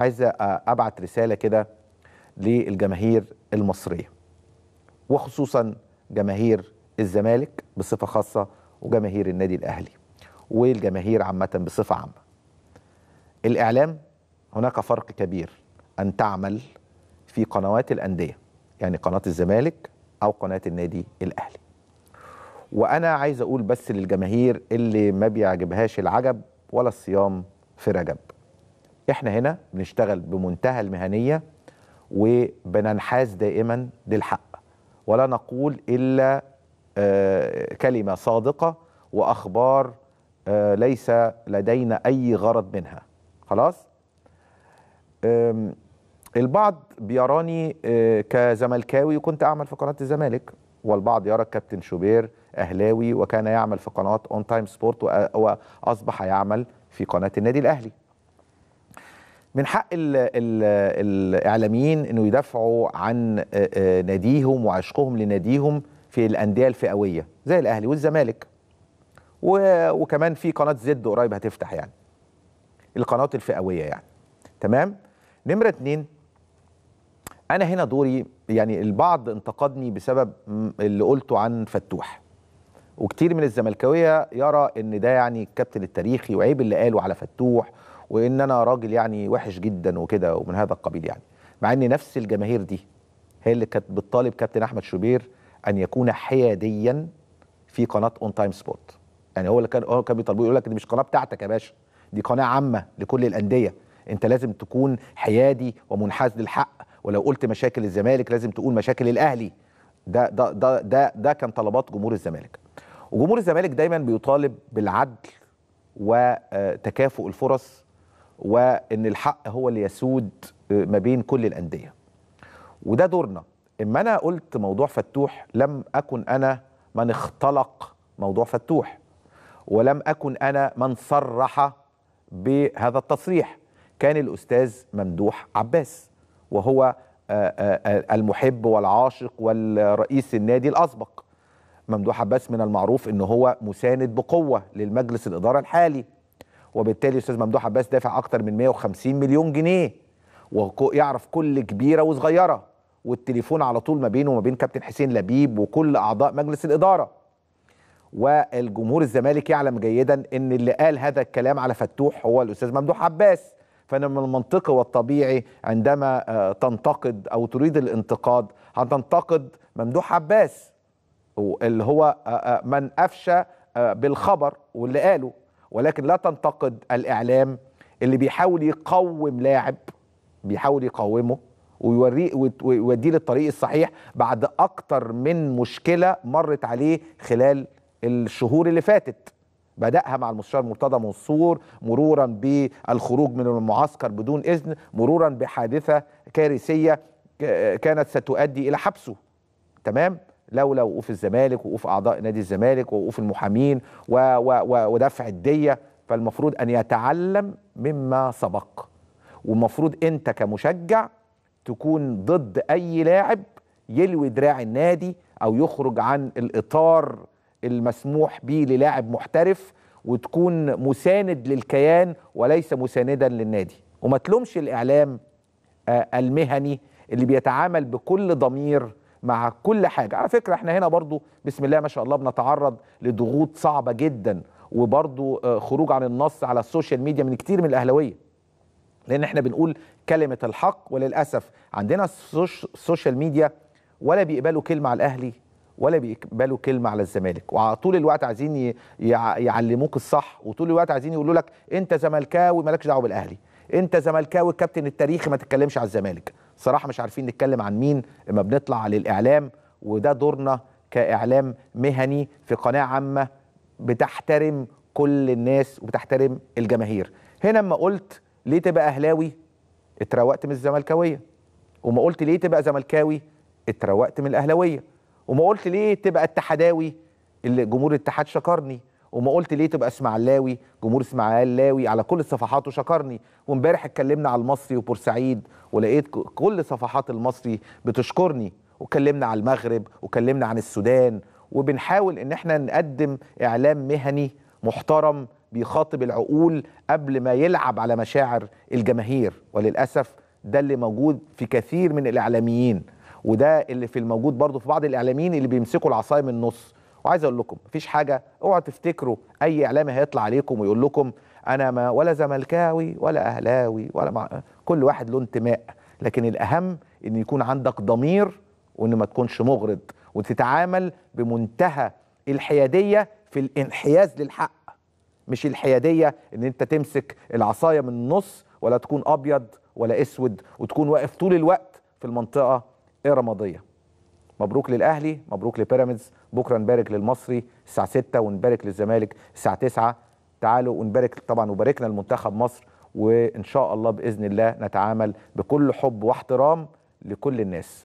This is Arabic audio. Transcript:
عايز ابعت رساله كده للجماهير المصريه وخصوصا جماهير الزمالك بصفه خاصه وجماهير النادي الاهلي والجماهير عامه بصفه عامه الاعلام هناك فرق كبير ان تعمل في قنوات الانديه يعني قناه الزمالك او قناه النادي الاهلي وانا عايز اقول بس للجماهير اللي ما بيعجبهاش العجب ولا الصيام في رجب احنا هنا بنشتغل بمنتهى المهنيه وبننحاز دائما للحق ولا نقول الا آه، كلمه صادقه واخبار آه، ليس لدينا اي غرض منها خلاص البعض بيراني آه، كزملكاوي وكنت اعمل في قناه الزمالك والبعض يرى كابتن شوبير اهلاوي وكان يعمل في قناه اون تايم سبورت واصبح يعمل في قناه النادي الاهلي من حق ال ال الاعلاميين انه يدافعوا عن ناديهم وعشقهم لناديهم في الانديه الفئويه زي الاهلي والزمالك وكمان في قناه زد قريب هتفتح يعني القناه الفئويه يعني تمام نمره اتنين انا هنا دوري يعني البعض انتقدني بسبب اللي قلته عن فتوح وكتير من الزملكاويه يرى ان ده يعني الكابتن التاريخي وعيب اللي قاله على فتوح وان انا راجل يعني وحش جدا وكده ومن هذا القبيل يعني مع ان نفس الجماهير دي هي اللي كانت بتطالب كابتن احمد شوبير ان يكون حياديا في قناه اون تايم سبورت يعني هو اللي كان هو كان بيطالبوه يقول لك دي مش قناه بتاعتك يا باشا دي قناه عامه لكل الانديه انت لازم تكون حيادي ومنحاز للحق ولو قلت مشاكل الزمالك لازم تقول مشاكل الاهلي ده ده ده ده, ده كان طلبات جمهور الزمالك وجمهور الزمالك دايما بيطالب بالعدل وتكافؤ الفرص وان الحق هو اللي يسود آه، ما بين كل الانديه وده دورنا اما انا قلت موضوع فتوح لم اكن انا من اختلق موضوع فتوح ولم اكن انا من صرح بهذا التصريح كان الاستاذ ممدوح عباس وهو آه، آه، المحب والعاشق والرئيس النادي الاسبق ممدوح عباس من المعروف ان هو مساند بقوه للمجلس الاداره الحالي وبالتالي استاذ ممدوح عباس دافع اكتر من 150 مليون جنيه ويعرف كل كبيره وصغيره والتليفون على طول ما بينه وما بين كابتن حسين لبيب وكل اعضاء مجلس الاداره والجمهور الزمالك يعلم جيدا ان اللي قال هذا الكلام على فتوح هو الاستاذ ممدوح عباس فانا من المنطقي والطبيعي عندما آه، تنتقد او تريد الانتقاد هتنتقد ممدوح عباس اللي هو آه، آه، من افشى بالخبر واللي قاله ولكن لا تنتقد الاعلام اللي بيحاول يقوم لاعب بيحاول يقومه ويوريه ويوديه للطريق الصحيح بعد اكتر من مشكله مرت عليه خلال الشهور اللي فاتت بدأها مع المستشار مرتضى منصور مرورا بالخروج من المعسكر بدون إذن مرورا بحادثة كارثية كانت ستؤدي إلى حبسه تمام لولا وقوف الزمالك وقوف اعضاء نادي الزمالك ووقوف المحامين و و و ودفع الديه فالمفروض ان يتعلم مما سبق والمفروض انت كمشجع تكون ضد اي لاعب يلوي دراع النادي او يخرج عن الاطار المسموح به للاعب محترف وتكون مساند للكيان وليس مساندا للنادي وما تلومش الاعلام آه، المهني اللي بيتعامل بكل ضمير مع كل حاجه على فكره احنا هنا برضو بسم الله ما شاء الله بنتعرض لضغوط صعبه جدا وبرضو آه، خروج عن النص على السوشيال ميديا من كتير من الاهلاويه لان احنا بنقول كلمه الحق وللاسف عندنا السوشيال ميديا ولا بيقبلوا كلمه على الاهلي ولا بيقبلوا كلمه على الزمالك وطول الوقت عايزين يعلموك الصح وطول الوقت عايزين يقولوا لك انت زملكاوي مالكش دعوه بالاهلي انت زملكاوي الكابتن التاريخي ما تتكلمش على الزمالك صراحه مش عارفين نتكلم عن مين لما بنطلع للاعلام وده دورنا كاعلام مهني في قناه عامه بتحترم كل الناس وبتحترم الجماهير هنا اما قلت ليه تبقى اهلاوي اتروقت من الزملكاويه وما قلت ليه تبقى زملكاوي اتروقت من الاهلاويه وما قلت ليه تبقى اتحداوي اللي جمهور الاتحاد شكرني وما قلت ليه تبقى اسماعيلاوي جمهور اسماعيلاوي على كل الصفحات وشكرني وامبارح اتكلمنا على المصري وبورسعيد ولقيت كل صفحات المصري بتشكرني واتكلمنا على المغرب واتكلمنا عن السودان وبنحاول ان احنا نقدم اعلام مهني محترم بيخاطب العقول قبل ما يلعب على مشاعر الجماهير وللاسف ده اللي موجود في كثير من الاعلاميين وده اللي في الموجود برضه في بعض الاعلاميين اللي بيمسكوا العصايه من النص وعايز اقول لكم مفيش حاجه اوعوا تفتكروا اي اعلامي هيطلع عليكم ويقول لكم انا ما ولا زملكاوي ولا اهلاوي ولا مع... كل واحد له انتماء لكن الاهم ان يكون عندك ضمير وان ما تكونش مغرض وتتعامل بمنتهى الحياديه في الانحياز للحق مش الحياديه ان انت تمسك العصايه من النص ولا تكون ابيض ولا اسود وتكون واقف طول الوقت في المنطقه الرماديه مبروك للاهلي مبروك لبيراميدز بكره نبارك للمصري الساعه 6 ونبارك للزمالك الساعه 9 تعالوا ونبارك طبعا وباركنا لمنتخب مصر وان شاء الله باذن الله نتعامل بكل حب واحترام لكل الناس